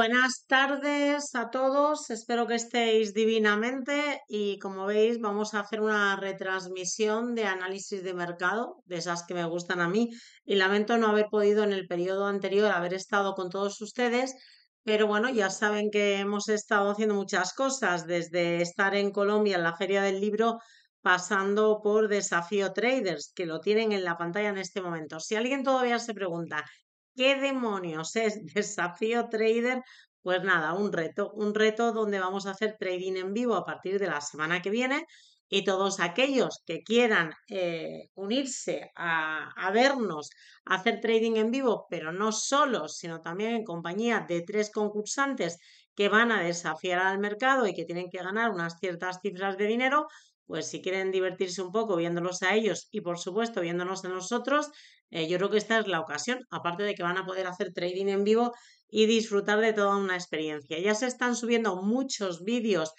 Buenas tardes a todos, espero que estéis divinamente y como veis vamos a hacer una retransmisión de análisis de mercado, de esas que me gustan a mí y lamento no haber podido en el periodo anterior haber estado con todos ustedes, pero bueno, ya saben que hemos estado haciendo muchas cosas, desde estar en Colombia en la Feria del Libro pasando por Desafío Traders, que lo tienen en la pantalla en este momento. Si alguien todavía se pregunta, ¿Qué demonios es desafío trader? Pues nada, un reto, un reto donde vamos a hacer trading en vivo a partir de la semana que viene y todos aquellos que quieran eh, unirse a, vernos, hacer trading en vivo, pero no solos, sino también en compañía de tres concursantes que van a desafiar al mercado y que tienen que ganar unas ciertas cifras de dinero, pues si quieren divertirse un poco viéndolos a ellos y por supuesto viéndonos a nosotros, eh, yo creo que esta es la ocasión, aparte de que van a poder hacer trading en vivo y disfrutar de toda una experiencia. Ya se están subiendo muchos vídeos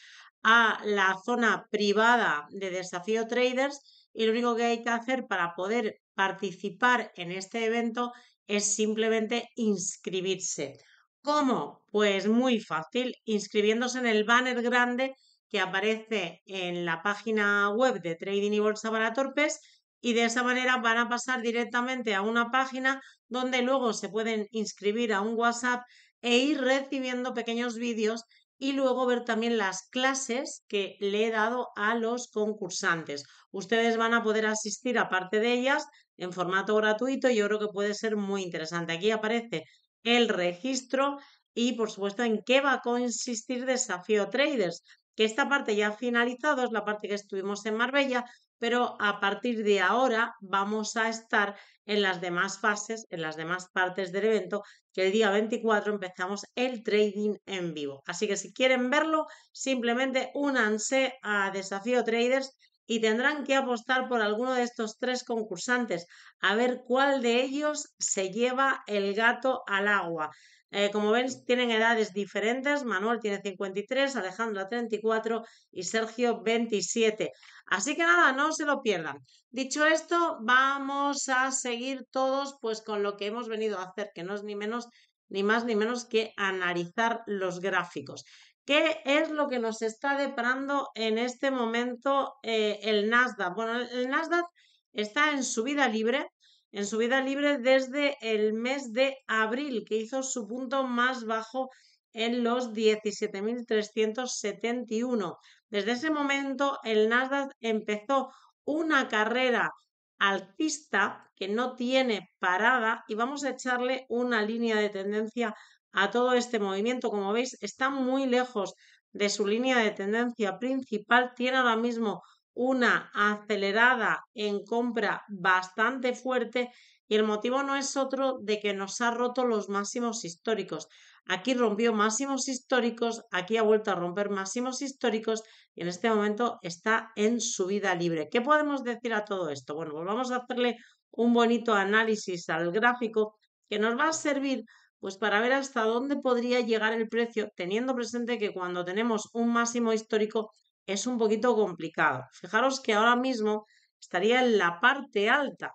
a la zona privada de Desafío Traders y lo único que hay que hacer para poder participar en este evento es simplemente inscribirse. ¿Cómo? Pues muy fácil, inscribiéndose en el banner grande que aparece en la página web de Trading y Bolsa para Torpes y de esa manera van a pasar directamente a una página donde luego se pueden inscribir a un WhatsApp e ir recibiendo pequeños vídeos y luego ver también las clases que le he dado a los concursantes. Ustedes van a poder asistir a parte de ellas en formato gratuito. Yo creo que puede ser muy interesante. Aquí aparece el registro y, por supuesto, en qué va a consistir Desafío Traders que esta parte ya ha finalizado, es la parte que estuvimos en Marbella, pero a partir de ahora vamos a estar en las demás fases, en las demás partes del evento, que el día 24 empezamos el trading en vivo. Así que si quieren verlo, simplemente únanse a Desafío Traders y tendrán que apostar por alguno de estos tres concursantes, a ver cuál de ellos se lleva el gato al agua. Eh, como ven, tienen edades diferentes. Manuel tiene 53, Alejandra 34 y Sergio 27. Así que nada, no se lo pierdan. Dicho esto, vamos a seguir todos pues con lo que hemos venido a hacer, que no es ni menos ni más ni menos que analizar los gráficos. ¿Qué es lo que nos está deparando en este momento eh, el Nasdaq? Bueno, el Nasdaq está en subida libre, en su vida libre desde el mes de abril, que hizo su punto más bajo en los 17.371. Desde ese momento, el Nasdaq empezó una carrera alcista que no tiene parada y vamos a echarle una línea de tendencia a todo este movimiento. Como veis, está muy lejos de su línea de tendencia principal, tiene ahora mismo una acelerada en compra bastante fuerte y el motivo no es otro de que nos ha roto los máximos históricos. Aquí rompió máximos históricos, aquí ha vuelto a romper máximos históricos y en este momento está en subida libre. ¿Qué podemos decir a todo esto? Bueno, pues vamos a hacerle un bonito análisis al gráfico que nos va a servir pues para ver hasta dónde podría llegar el precio, teniendo presente que cuando tenemos un máximo histórico es un poquito complicado. Fijaros que ahora mismo estaría en la parte alta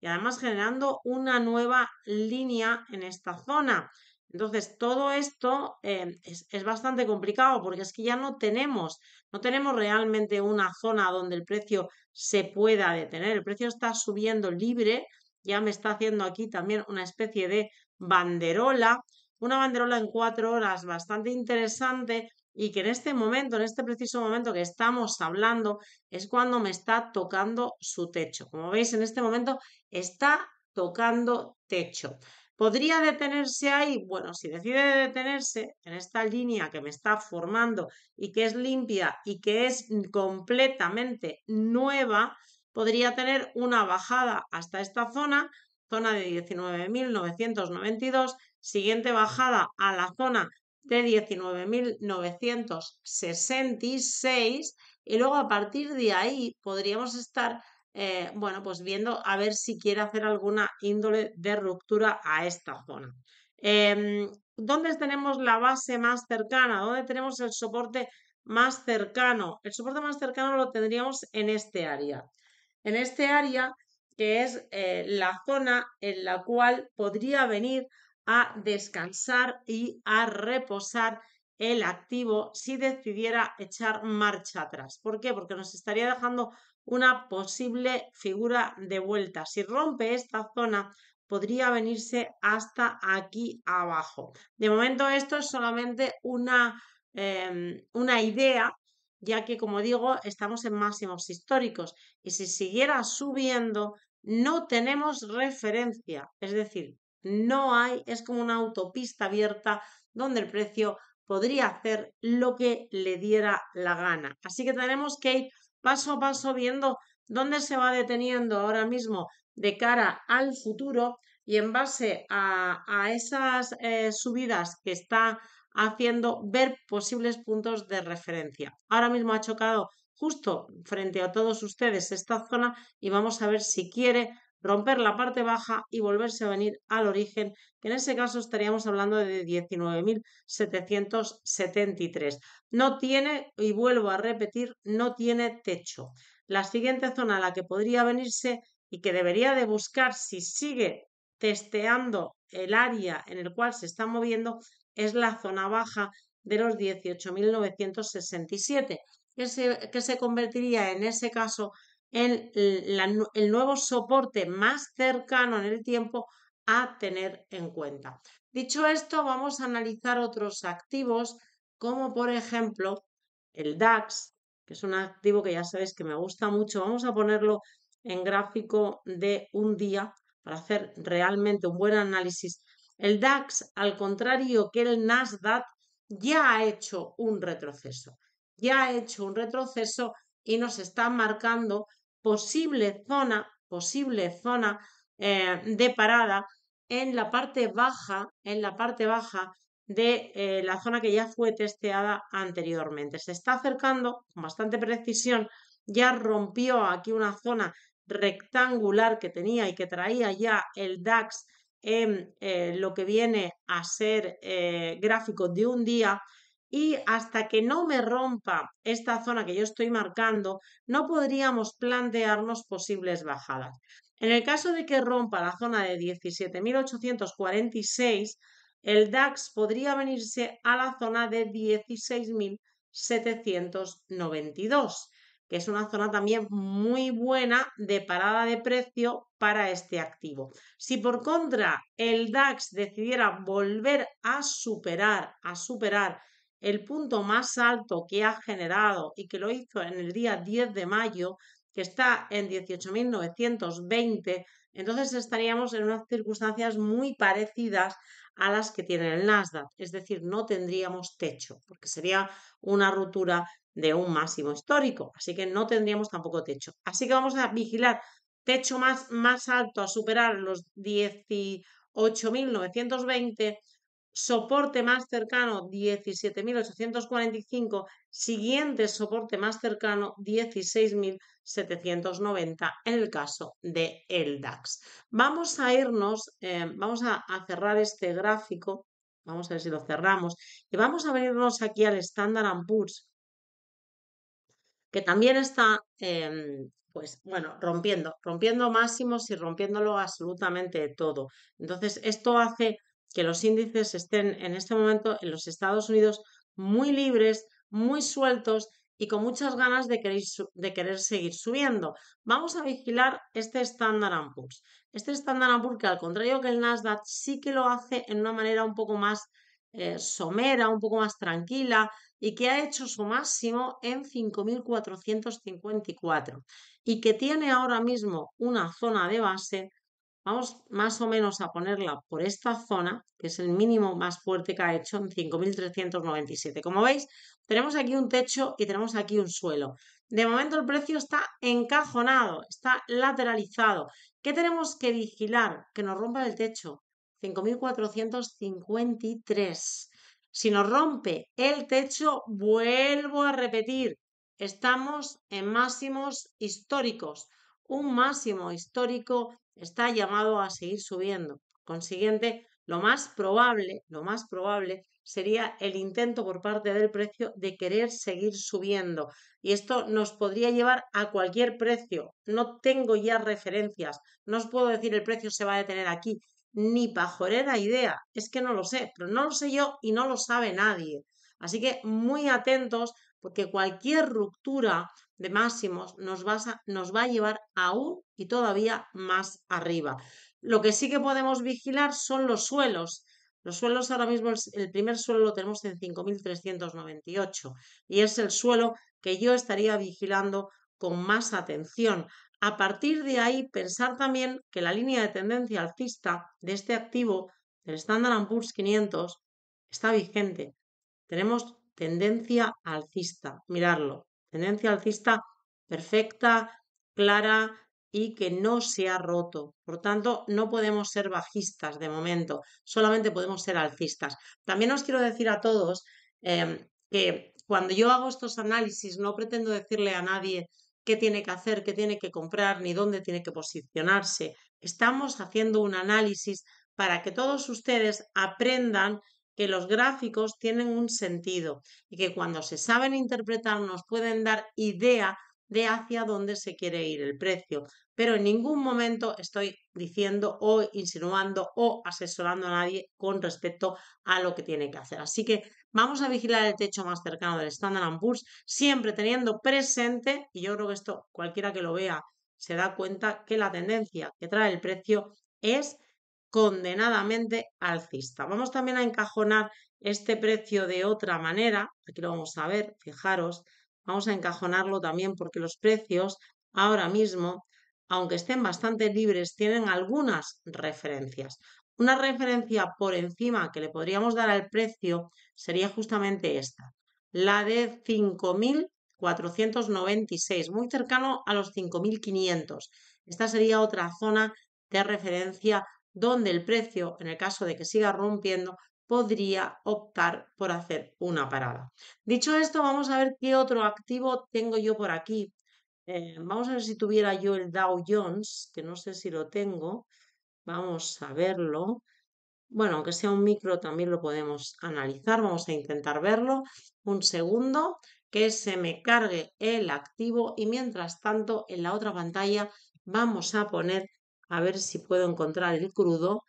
y además generando una nueva línea en esta zona. Entonces, todo esto eh, es, es, bastante complicado porque es que ya no tenemos, no tenemos realmente una zona donde el precio se pueda detener. El precio está subiendo libre, ya me está haciendo aquí también una especie de banderola, una banderola en cuatro horas bastante interesante y que en este momento, en este preciso momento que estamos hablando, es cuando me está tocando su techo. Como veis, en este momento está tocando techo. ¿Podría detenerse ahí? Bueno, si decide detenerse en esta línea que me está formando y que es limpia y que es completamente nueva, podría tener una bajada hasta esta zona, zona de 19.992, siguiente bajada a la zona de 19.966 y luego a partir de ahí podríamos estar, eh, bueno, pues viendo a ver si quiere hacer alguna índole de ruptura a esta zona. Em, ¿Dónde tenemos la base más cercana? ¿Dónde tenemos el soporte más cercano? El soporte más cercano lo tendríamos en este área. En este área que es eh, la zona en la cual podría venir a descansar y a reposar el activo si decidiera echar marcha atrás. ¿Por qué? Porque nos estaría dejando una posible figura de vuelta. Si rompe esta zona, podría venirse hasta aquí abajo. De momento esto es solamente una, em, una idea, ya que como digo, estamos en máximos históricos y si siguiera subiendo, no tenemos referencia. Es decir, no hay, es como una autopista abierta donde el precio podría hacer lo que le diera la gana. Así que tenemos que ir paso a paso viendo dónde se va deteniendo ahora mismo de cara al futuro y en base a, esas eh, subidas que está haciendo ver posibles puntos de referencia. Ahora mismo ha chocado justo frente a todos ustedes esta zona y vamos a ver si quiere romper la parte baja y volverse a venir al origen, que en ese caso estaríamos hablando de 19.773. No tiene, y vuelvo a repetir, no tiene techo. La siguiente zona a la que podría venirse y que debería de buscar si sigue testeando el área en el cual se está moviendo es la zona baja de los 18.967, que se, que se convertiría en ese caso el, el nuevo soporte más cercano en el tiempo a tener en cuenta. Dicho esto, vamos a analizar otros activos como por ejemplo el DAX, que es un activo que ya sabéis que me gusta mucho. Vamos a ponerlo en gráfico de un día para hacer realmente un buen análisis. El DAX, al contrario que el Nasdaq, ya ha hecho un retroceso. Ya ha hecho un retroceso y nos está marcando posible zona, posible zona eh, de parada en la parte baja, en la parte baja de eh, la zona que ya fue testeada anteriormente. Se está acercando con bastante precisión, ya rompió aquí una zona rectangular que tenía y que traía ya el DAX en eh, lo que viene a ser gráfico de un día y hasta que no me rompa esta zona que yo estoy marcando, no podríamos plantearnos posibles bajadas. En el caso de que rompa la zona de 17.846, el DAX podría venirse a la zona de 16.792, que es una zona también muy buena de parada de precio para este activo. Si por contra el DAX decidiera volver a superar, a superar el punto más alto que ha generado y que lo hizo en el día 10 de mayo, que está en 18.920, entonces estaríamos en unas circunstancias muy parecidas a las que tiene el Nasdaq, es decir, no tendríamos techo, porque sería una ruptura de un máximo histórico, así que no tendríamos tampoco techo. Así que vamos a vigilar techo más, más alto a superar los 18.920 soporte más cercano 17.845, siguiente soporte más cercano 16.790 en el caso de el DAX. Vamos a irnos, eh, vamos a, cerrar este gráfico, vamos a ver si lo cerramos, y vamos a venirnos aquí al Standard Poor's, que también está em, pues bueno, rompiendo, rompiendo máximos y rompiéndolo absolutamente todo. Entonces, esto hace que los índices estén en este momento en los Estados Unidos muy libres, muy sueltos y con muchas ganas de querer, seguir subiendo. Vamos a vigilar este Standard Poor's. Este Standard Poor's que al contrario que el Nasdaq sí que lo hace en una manera un poco más eh, somera, un poco más tranquila y que ha hecho su máximo en 5.454 y que tiene ahora mismo una zona de base Vamos más o menos a ponerla por esta zona, que es el mínimo más fuerte que ha hecho en 5.397. Como veis, tenemos aquí un techo y tenemos aquí un suelo. De momento el precio está encajonado, está lateralizado. ¿Qué tenemos que vigilar? Que nos rompa el techo. 5.453. Si nos rompe el techo, vuelvo a repetir, estamos en máximos históricos. Un máximo histórico está llamado a seguir subiendo. Consiguiente, lo más probable, lo más probable sería el intento por parte del precio de querer seguir subiendo. Y esto nos podría llevar a cualquier precio. No tengo ya referencias. No os puedo decir el precio se va a detener aquí. Ni pajorera idea. Es que no lo sé. Pero no lo sé yo y no lo sabe nadie. Así que muy atentos porque cualquier ruptura de máximos nos, va a, a llevar aún y todavía más arriba. Lo que sí que podemos vigilar son los suelos. Los suelos ahora mismo, el primer suelo lo tenemos en 5.398 y es el suelo que yo estaría vigilando con más atención. A partir de ahí, pensar también que la línea de tendencia alcista de este activo, del Standard Poor's 500, está vigente. Tenemos tendencia alcista, mirarlo tendencia alcista perfecta, clara y que no se ha roto. Por tanto, no podemos ser bajistas de momento, solamente podemos ser alcistas. También os quiero decir a todos em, que cuando yo hago estos análisis no pretendo decirle a nadie qué tiene que hacer, qué tiene que comprar, ni dónde tiene que posicionarse. Estamos haciendo un análisis para que todos ustedes aprendan que los gráficos tienen un sentido y que cuando se saben interpretar nos pueden dar idea de hacia dónde se quiere ir el precio. Pero en ningún momento estoy diciendo o insinuando o asesorando a nadie con respecto a lo que tiene que hacer. Así que vamos a vigilar el techo más cercano del Standard Poor's, siempre teniendo presente, y yo creo que esto cualquiera que lo vea se da cuenta que la tendencia que trae el precio es condenadamente alcista. Vamos también a encajonar este precio de otra manera, aquí lo vamos a ver, fijaros, vamos a encajonarlo también porque los precios ahora mismo, aunque estén bastante libres, tienen algunas referencias. Una referencia por encima que le podríamos dar al precio sería justamente esta, la de 5.496, muy cercano a los 5.500. Esta sería otra zona de referencia donde el precio, en el caso de que siga rompiendo, podría optar por hacer una parada. Dicho esto, vamos a ver qué otro activo tengo yo por aquí. Eh, vamos a ver si tuviera yo el Dow Jones, que no sé si lo tengo. Vamos a verlo. Bueno, aunque sea un micro, también lo podemos analizar. Vamos a intentar verlo. Un segundo, que se me cargue el activo y mientras tanto en la otra pantalla vamos a poner a ver si puedo encontrar el crudo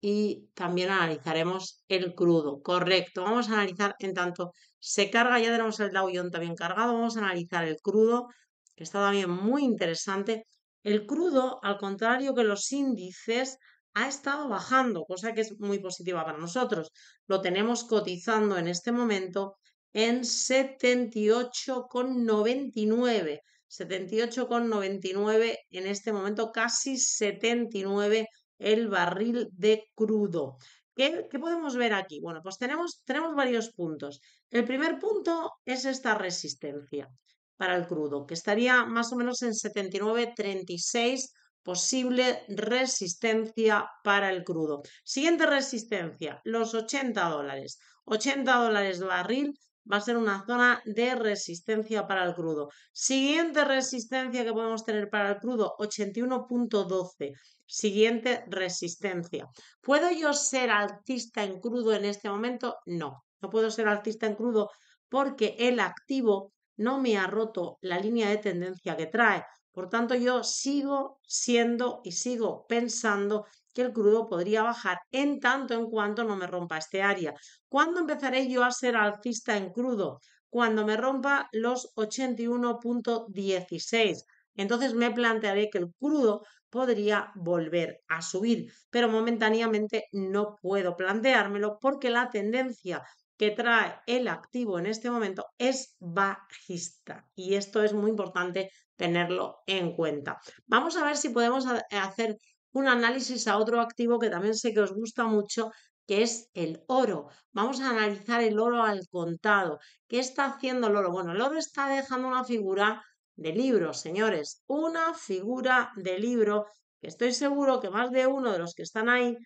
y también analizaremos el crudo. Correcto, vamos a analizar en tanto se carga, ya tenemos el Dow también cargado, vamos a analizar el crudo, que está también muy interesante. El crudo, al contrario que los índices, ha estado bajando, cosa que es muy positiva para nosotros. Lo tenemos cotizando en este momento en 78,99. 78,99 en este momento, casi 79 el barril de crudo. ¿Qué, podemos ver aquí? Bueno, pues tenemos, tenemos varios puntos. El primer punto es esta resistencia para el crudo, que estaría más o menos en 79,36 posible resistencia para el crudo. Siguiente resistencia, los 80 dólares. 80 dólares barril va a ser una zona de resistencia para el crudo. Siguiente resistencia que podemos tener para el crudo, 81.12. Siguiente resistencia. ¿Puedo yo ser artista en crudo en este momento? No, no puedo ser artista en crudo porque el activo no me ha roto la línea de tendencia que trae. Por tanto, yo sigo siendo y sigo pensando que el crudo podría bajar en tanto en cuanto no me rompa este área. ¿Cuándo empezaré yo a ser alcista en crudo? Cuando me rompa los 81.16. Entonces me plantearé que el crudo podría volver a subir, pero momentáneamente no puedo planteármelo porque la tendencia que trae el activo en este momento es bajista y esto es muy importante tenerlo en cuenta. Vamos a ver si podemos hacer un análisis a otro activo que también sé que os gusta mucho, que es el oro. Vamos a analizar el oro al contado. ¿Qué está haciendo el oro? Bueno, el oro está dejando una figura de libro, señores, una figura de libro que estoy seguro que más de uno de los que están ahí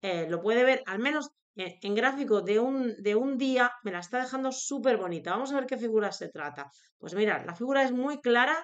eh, lo puede ver, al menos en, gráfico de un, de un, día, me la está dejando súper bonita. Vamos a ver qué figura se trata. Pues mira, la figura es muy clara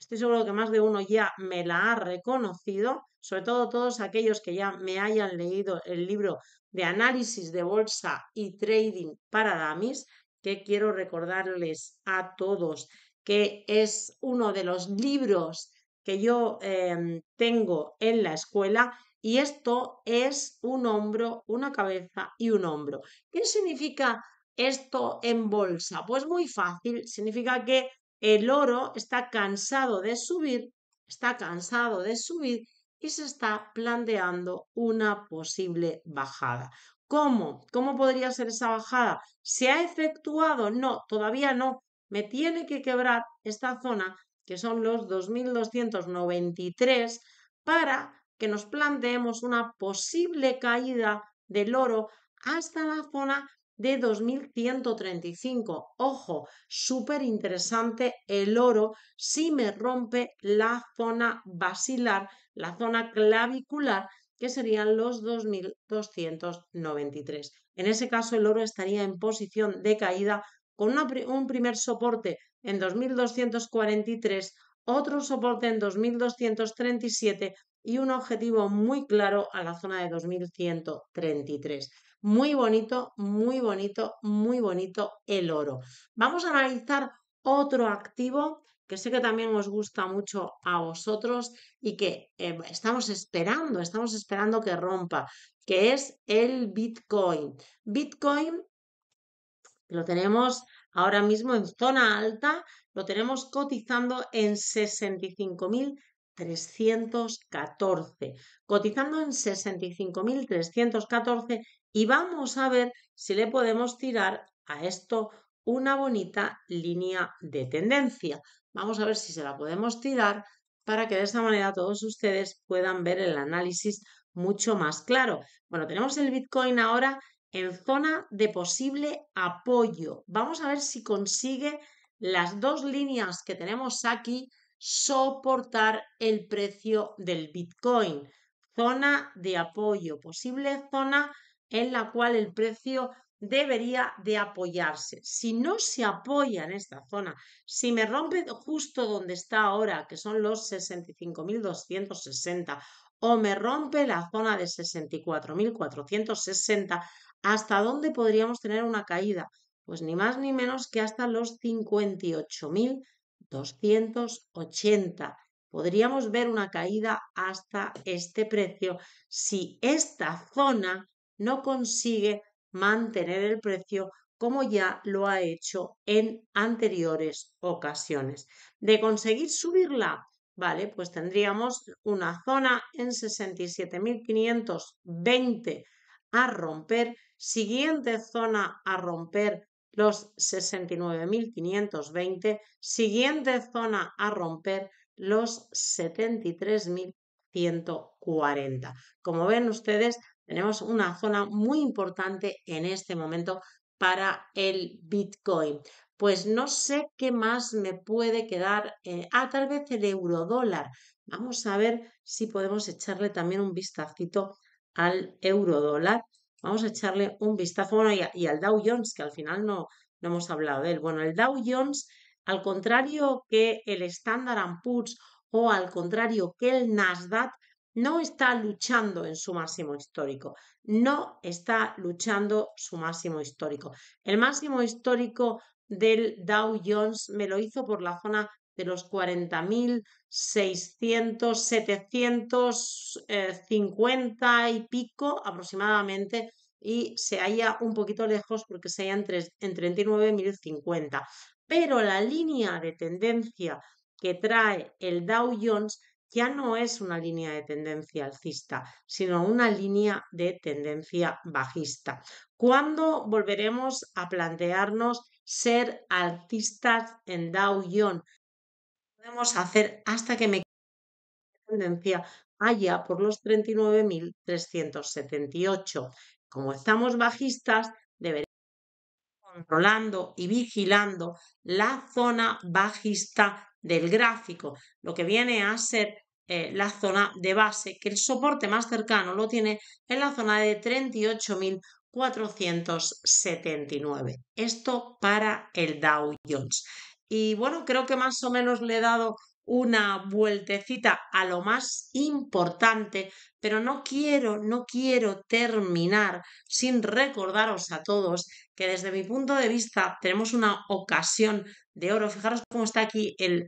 Estoy seguro que más de uno ya me la ha reconocido, sobre todo todos aquellos que ya me hayan leído el libro de análisis de bolsa y trading para Damis, que quiero recordarles a todos que es uno de los libros que yo em, tengo en la escuela y esto es un hombro, una cabeza y un hombro. ¿Qué significa esto en bolsa? Pues muy fácil, significa que el oro está cansado de subir, está cansado de subir y se está planteando una posible bajada. ¿Cómo? ¿Cómo podría ser esa bajada? ¿Se ha efectuado? No, todavía no. Me tiene que quebrar esta zona, que son los 2.293, para que nos planteemos una posible caída del oro hasta la zona de 2135. Ojo, súper interesante el oro si me rompe la zona basilar, la zona clavicular, que serían los 2293. En ese caso, el oro estaría en posición de caída con un primer soporte en 2243, otro soporte en 2237 y un objetivo muy claro a la zona de 2133. Muy bonito, muy bonito, muy bonito el oro. Vamos a analizar otro activo que sé que también os gusta mucho a vosotros y que eh, estamos esperando, estamos esperando que rompa, que es el Bitcoin. Bitcoin lo tenemos ahora mismo en zona alta, lo tenemos cotizando en 65.000 314, cotizando en 65.314 y vamos a ver si le podemos tirar a esto una bonita línea de tendencia. Vamos a ver si se la podemos tirar para que de esta manera todos ustedes puedan ver el análisis mucho más claro. Bueno, tenemos el Bitcoin ahora en zona de posible apoyo. Vamos a ver si consigue las dos líneas que tenemos aquí soportar el precio del Bitcoin. Zona de apoyo, posible zona en la cual el precio debería de apoyarse. Si no se apoya en esta zona, si me rompe justo donde está ahora, que son los 65.260, o me rompe la zona de 64.460, ¿hasta dónde podríamos tener una caída? Pues ni más ni menos que hasta los 58.000 280. Podríamos ver una caída hasta este precio si esta zona no consigue mantener el precio como ya lo ha hecho en anteriores ocasiones. De conseguir subirla, vale, pues tendríamos una zona en 67.520 a romper, siguiente zona a romper los 69.520, siguiente zona a romper los 73.140. Como ven ustedes, tenemos una zona muy importante en este momento para el Bitcoin. Pues no sé qué más me puede quedar. Eh, ah, tal vez el euro dólar, Vamos a ver si podemos echarle también un vistacito al euro dólar, Vamos a echarle un vistazo. Bueno, y, al Dow Jones, que al final no, no hemos hablado de él. Bueno, el Dow Jones, al contrario que el Standard Poor's o al contrario que el Nasdaq, no está luchando en su máximo histórico, no está luchando su máximo histórico. El máximo histórico del Dow Jones me lo hizo por la zona de los 40.600, 750 eh, y pico aproximadamente y se halla un poquito lejos porque se halla en, en 39.050. Pero la línea de tendencia que trae el Dow Jones ya no es una línea de tendencia alcista, sino una línea de tendencia bajista. ¿Cuándo volveremos a plantearnos ser alcistas en Dow Jones? podemos hacer hasta que me tendencia haya ah, por los 39.378. Como estamos bajistas, deberemos controlando y vigilando la zona bajista del gráfico, lo que viene a ser eh, la zona de base, que el soporte más cercano lo tiene en la zona de 38.479. Esto para el Dow Jones. Y bueno, creo que más o menos le he dado una vueltecita a lo más importante pero no quiero, no quiero terminar sin recordaros a todos que desde mi punto de vista tenemos una ocasión de oro. Fijaros cómo está aquí el,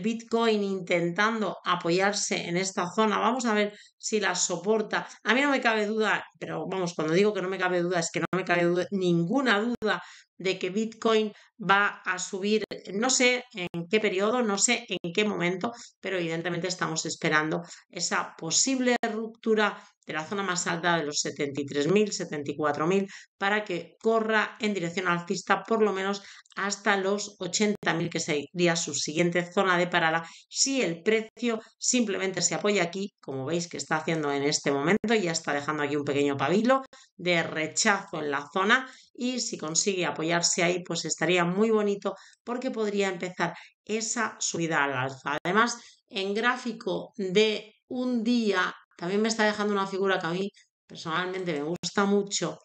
Bitcoin intentando apoyarse en esta zona. Vamos a ver si la soporta. A mí no me cabe duda, pero vamos, cuando digo que no me cabe duda es que no me cabe ninguna duda de que Bitcoin va a subir, no sé en qué periodo, no sé en qué momento, pero evidentemente estamos esperando esa posible ruptura de la zona más alta de los 73.000, 74.000, para que corra en dirección alcista por lo menos hasta los 80.000, que sería su siguiente zona de parada, si el precio simplemente se apoya aquí, como veis que está haciendo en este momento, ya está dejando aquí un pequeño pabilo de rechazo en la zona y si consigue apoyarse ahí, pues estaría muy bonito porque podría empezar esa subida al alza. Además, en gráfico de un día también me está dejando una figura que a mí personalmente me gusta mucho,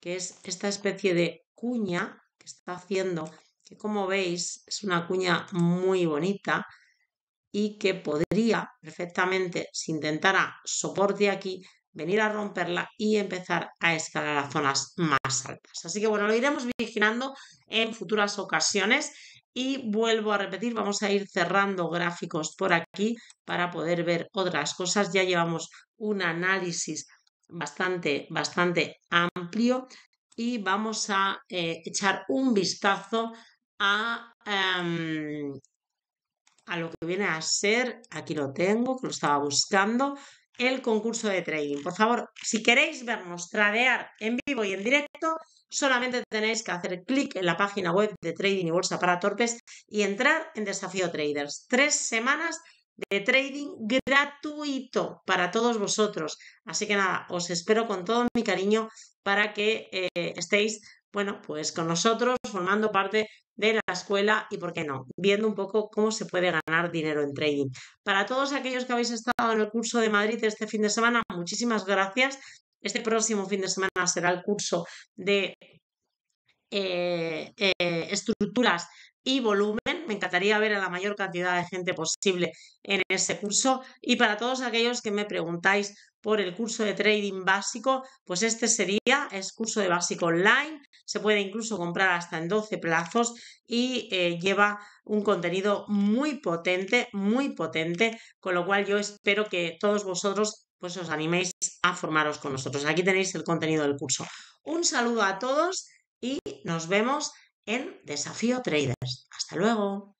que es esta especie de cuña que está haciendo, que como veis es una cuña muy bonita y que podría perfectamente, si intentara soporte aquí, venir a romperla y empezar a escalar a zonas más altas. Así que bueno, lo iremos vigilando en futuras ocasiones y vuelvo a repetir, vamos a ir cerrando gráficos por aquí para poder ver otras cosas. Ya llevamos un análisis bastante, bastante amplio y vamos a eh, echar un vistazo a, em, a lo que viene a ser, aquí lo tengo, que lo estaba buscando, el concurso de trading. Por favor, si queréis vernos tradear en vivo y en directo, solamente tenéis que hacer clic en la página web de Trading y Bolsa para Torpes y entrar en Desafío Traders. Tres semanas de trading gratuito para todos vosotros. Así que nada, os espero con todo mi cariño para que eh, estéis, bueno, pues con nosotros formando parte de la escuela y, ¿por qué no?, viendo un poco cómo se puede ganar dinero en trading. Para todos aquellos que habéis estado en el curso de Madrid este fin de semana, muchísimas gracias. Este próximo fin de semana será el curso de eh, eh, estructuras y volumen. Me encantaría ver a la mayor cantidad de gente posible en ese curso. Y para todos aquellos que me preguntáis por el curso de trading básico, pues este sería, es curso de básico online, se puede incluso comprar hasta en 12 plazos y eh, lleva un contenido muy potente, muy potente, con lo cual yo espero que todos vosotros pues os animéis a formaros con nosotros. Aquí tenéis el contenido del curso. Un saludo a todos y nos vemos en Desafío Traders. Hasta luego.